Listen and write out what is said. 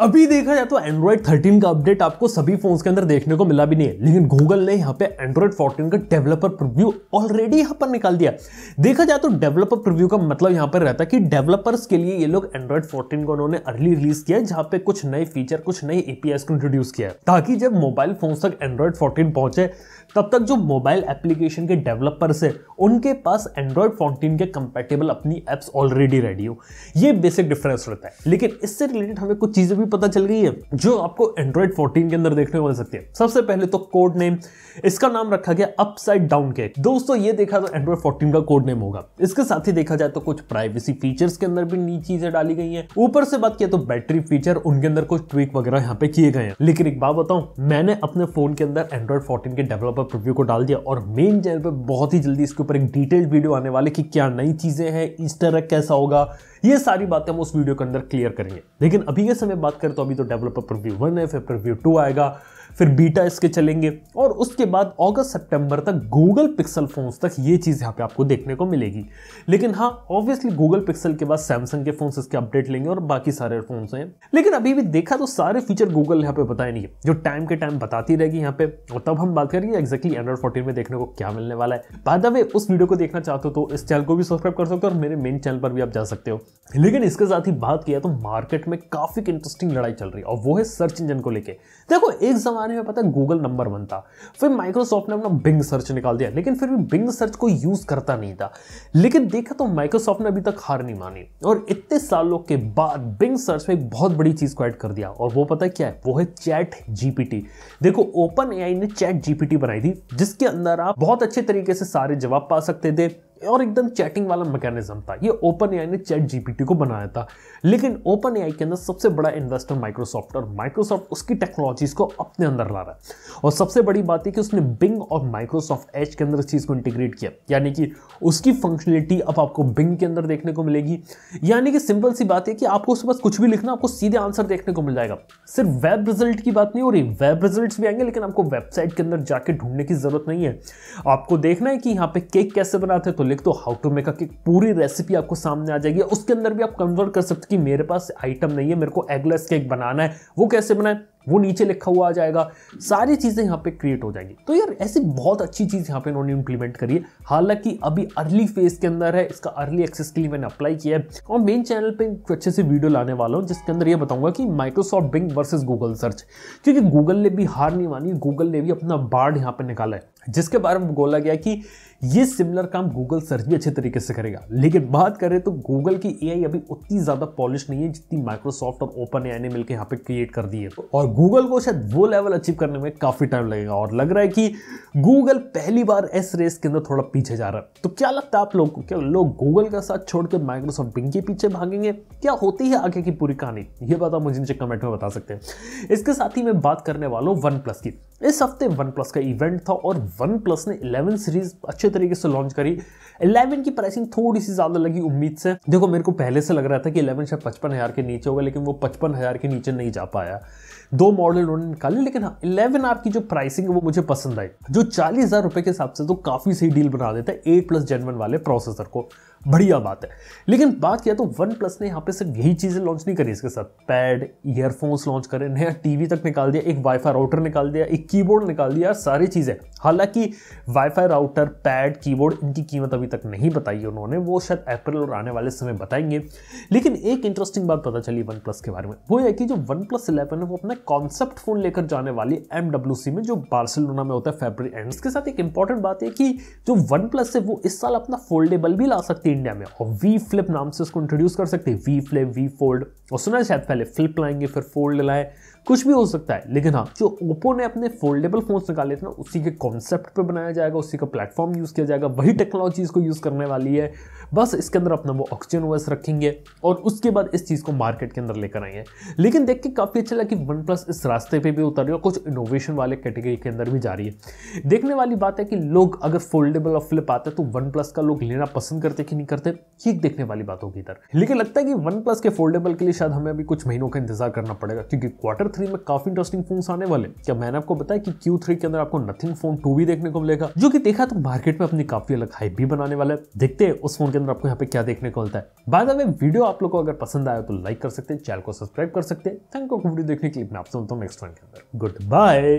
अभी देखा जाए तो एंड्रॉइड 13 का अपडेट आपको सभी फोन्स के अंदर देखने को मिला भी नहीं है लेकिन गूगल ने यहाँ पे एंड्रॉइड 14 का डेवलपर प्रीव्यू ऑलरेडी यहाँ पर निकाल दिया देखा जाए तो डेवलपर प्रिव्यू का मतलब यहाँ पर रहता है कि डेवलपर्स के लिए ये लोग एंड्रॉइड 14 को उन्होंने अर्ली रिलीज किया जहाँ पे कुछ नए फीचर कुछ नए एपीएस को इंट्रोड्यूस किया है ताकि जब मोबाइल फोन तक एंड्रॉइड फोर्टीन पहुंचे तब तक जो मोबाइल एप्लीकेशन के डेवलपर्स है उनके पास एंड्रॉइड फोर्टीन के कंपेटेबल अपनी एप्स ऑलरेडी रेडी हो ये बेसिक डिफरेंस रहता है लेकिन इससे रिलेटेड हमें कुछ चीज़ें भी पता चल गई है जो आपको एंड्रॉइड 14 के अंदर देखने को मिल सकती है सबसे पहले तो कोड नेम इसका नाम रखा गया अपसाइड डाउन केक दोस्तों ये देखा तो एंड्रॉइड 14 का कोड नेम होगा इसके साथ ही देखा जाए तो कुछ प्राइवेसी फीचर्स के अंदर भी नई चीजें डाली गई है ऊपर से बात किया तो बैटरी फीचर उनके अंदर कुछ ट्विक वगैरह यहाँ पे किए गए हैं लेकिन एक बात बताऊं मैंने अपने फोन के अंदर एंड्रॉइड फोर्टीन के डेवलपर प्रिव्यू को डाल दिया और मेन चैनल पर बहुत ही जल्दी इसके ऊपर एक डिटेल्ड वीडियो आने वाले की क्या नई चीजें हैं इस तरह कैसा होगा ये सारी बातें हम उस वीडियो के अंदर क्लियर करेंगे लेकिन अभी के समय बात करें तो अभी तो डेवलपर प्रव्यू वन है फिर प्रव्यू टू आएगा फिर बीटा इसके चलेंगे और उसके बाद अगस्त सितंबर तक गूगल पिक्सल फ़ोन्स तक ये चीज़ यहाँ पे आपको देखने को मिलेगी लेकिन हाँ ऑब्वियसली गूगल पिक्सल के बाद सैमसंग के फ़ोन इसके अपडेट लेंगे और बाकी सारे फ़ोन्स हैं लेकिन अभी भी देखा तो सारे फीचर गूगल यहाँ पे बताए नहीं है जो टाइम के टाइम बताती रहेगी यहाँ पे और तब हम बात करेंगे एक्जैक्टली एंड्रॉइड फोर्टीन में देखने को क्या मिलने वाला है बाद में उस वीडियो को देखना चाहते हो तो इस चैनल को भी सब्सक्राइब कर सकते हो और मेरे मेन चैनल पर भी आप जा सकते हो लेकिन इसके साथ ही बात किया तो मार्केट में काफ़ी इंटरेस्टिंग लड़ाई चल रही है और वो है सर्च इंजन को लेकर देखो एक जमा ज़माने में पता है गूगल नंबर वन था फिर माइक्रोसॉफ्ट ने अपना बिंग सर्च निकाल दिया लेकिन फिर भी बिंग सर्च को यूज़ करता नहीं था लेकिन देखा तो माइक्रोसॉफ्ट ने अभी तक हार नहीं मानी और इतने सालों के बाद बिंग सर्च में एक बहुत बड़ी चीज़ को ऐड कर दिया और वो पता क्या है वो है चैट जीपीटी देखो ओपन ए ने चैट जीपीटी बनाई थी जिसके अंदर आप बहुत अच्छे तरीके से सारे जवाब पा सकते थे और एकदम चैटिंग वाला मैकेनिज्म था ये ओपन एआई ने चैट जीपीटी को बनाया था लेकिन ओपन एआई के अंदर सबसे बड़ा इन्वेस्टर माइक्रोसॉफ्ट और माइक्रोसॉफ्ट उसकी टेक्नोलॉजीज को अपने अंदर ला रहा है और सबसे बड़ी बात है कि उसने बिंग और माइक्रोसॉफ्ट एच के अंदर इस चीज़ को इंटीग्रेट किया यानी कि उसकी फंक्शनलिटी अब आपको बिंग के अंदर देखने को मिलेगी यानी कि सिंपल सी बात है कि आपको उसके पास कुछ भी लिखना आपको सीधे आंसर देखने को मिल जाएगा सिर्फ वेब रिजल्ट की बात नहीं हो रही वेब रिजल्ट भी आएंगे लेकिन आपको वेबसाइट के अंदर जाके ढूंढने की जरूरत नहीं है आपको देखना है कि यहाँ पे केक कैसे बनाते हैं तो लिख दो हाउ टू मेक की पूरी रेसिपी आपको सामने आ जाएगी उसके अंदर भी आप कन्वर्ट कर सकते कि मेरे पास आइटम नहीं है मेरे को एगलेस केक बनाना है वो कैसे बनाए वो नीचे लिखा हुआ आ जाएगा सारी चीज़ें यहाँ पे क्रिएट हो जाएंगी तो यार ऐसी बहुत अच्छी चीज़ यहाँ पे इन्होंने इंप्लीमेंट करी है हालांकि अभी अर्ली फेज के अंदर है इसका अर्ली एक्सेस के लिए मैंने अप्लाई किया है और मेन चैनल पे अच्छे से वीडियो लाने वाला हूँ जिसके अंदर ये बताऊंगा कि Microsoft Bing versus Google search क्योंकि गूगल ने भी हार नहीं मानी गूगल ने भी अपना बाढ़ यहाँ पर निकाला है जिसके बारे में बोला गया कि ये सिमिलर काम गूगल सर्च भी अच्छे तरीके से करेगा लेकिन बात करें तो गूगल की एआई अभी उतनी ज़्यादा पॉलिश नहीं है जितनी माइक्रोसॉफ्ट और ओपन एआई ने मिलकर यहाँ पे क्रिएट कर दी है और गूगल को शायद वो लेवल अचीव करने में काफ़ी टाइम लगेगा और लग रहा है कि गूगल पहली बार इस रेस के अंदर थोड़ा पीछे जा रहा है तो क्या लगता है आप लोगों को क्या लोग गूगल का साथ छोड़कर माइक्रोसॉफ्ट बिंग के पीछे भागेंगे क्या होती है आगे की पूरी कहानी ये बात आप मुझे नीचे कमेंट में बता सकते हैं इसके साथ ही मैं बात करने वाला हूँ वन प्लस की इस हफ्ते वन प्लस का इवेंट था और वन प्लस ने इलेवन सीरीज अच्छे तरीके से लॉन्च करी इलेवन की प्राइसिंग थोड़ी सी ज़्यादा लगी उम्मीद से देखो मेरे को पहले से लग रहा था कि इलेवन शायद पचपन हज़ार के नीचे होगा लेकिन वो पचपन हज़ार के नीचे नहीं जा पाया दो मॉडल उन्होंने निकाले लेकिन हाँ इलेवन आर की जो प्राइसिंग है वो मुझे पसंद आई जो चालीस हज़ार रुपए के हिसाब से तो काफ़ी सही डील बना देता है एट प्लस जेनवन वाले प्रोसेसर को बढ़िया बात है लेकिन बात किया तो वन प्लस ने यहाँ पे सिर्फ यही चीज़ें लॉन्च नहीं करी इसके साथ पैड ईयरफोन्स लॉन्च करे नया टीवी तक निकाल दिया एक वाईफाई राउटर निकाल दिया एक कीबोर्ड निकाल दिया सारी चीज़ें हालांकि वाईफाई राउटर पैड कीबोर्ड इनकी कीमत अभी तक नहीं बताई उन्होंने वो शायद अप्रैल और आने वाले समय बताएंगे लेकिन एक इंटरेस्टिंग बात पता चली वन प्लस के बारे में वो है कि जो वन प्लस इलेवन है वो अपना कॉन्सेप्ट फ़ोन लेकर जाने वाली एम में जो बार्सिलोना में होता है फेबर एंड के साथ एक इंपॉर्टेंट बात है कि जो वन प्लस है वो इस साल अपना फोल्डेबल भी ला सकती है इंडिया में और वी फ्लिप नाम से उसको इंट्रोड्यूस कर सकते हैं वी फ्लिप वी फोल्ड और सुना शायद पहले फ्लिप लाएंगे फिर फोल्ड लाए कुछ भी हो सकता है लेकिन हाँ जो ओप्पो ने अपने फोल्डेबल फोन्स निकाले थे ना उसी के कॉन्सेप्ट पे बनाया जाएगा उसी का प्लेटफॉर्म यूज़ किया जाएगा वही टेक्नोलॉजी इसको यूज़ करने वाली है बस इसके अंदर अपना वो ऑक्सीजन ओएस रखेंगे और उसके बाद इस चीज़ को मार्केट के अंदर लेकर आएंगे लेकिन देख के काफ़ी अच्छा लगा कि वन प्लस इस रास्ते पर भी उतर रही है कुछ इनोवेशन वाले कैटेगरी के अंदर भी जा रही है देखने वाली बात है कि लोग अगर फोल्डेबल और फ्लिप आते तो वन प्लस का लोग लेना पसंद करते कि नहीं करते ये देखने वाली बात होगी इधर लेकिन लगता है कि वन प्लस के फोल्डेबल के लिए शायद हमें अभी कुछ महीनों का इंतजार करना पड़ेगा क्योंकि क्वार्टर थ्री में काफी इंटरेस्टिंग फोन आने वाले क्या मैंने आपको बताया कि क्यू थ्री के अंदर आपको नथिंग फोन टू भी देखने को मिलेगा जो कि देखा तो मार्केट में अपनी काफी अलग हाइप भी बनाने वाला है देखते हैं उस फोन के अंदर आपको यहाँ पे क्या देखने को मिलता है बाद में वीडियो आप लोग को अगर पसंद आया तो लाइक कर सकते हैं चैनल को सब्सक्राइब कर सकते हैं थैंक यू वीडियो देखने के लिए मैं आपसे मिलता हूँ नेक्स्ट वन के अंदर गुड बाय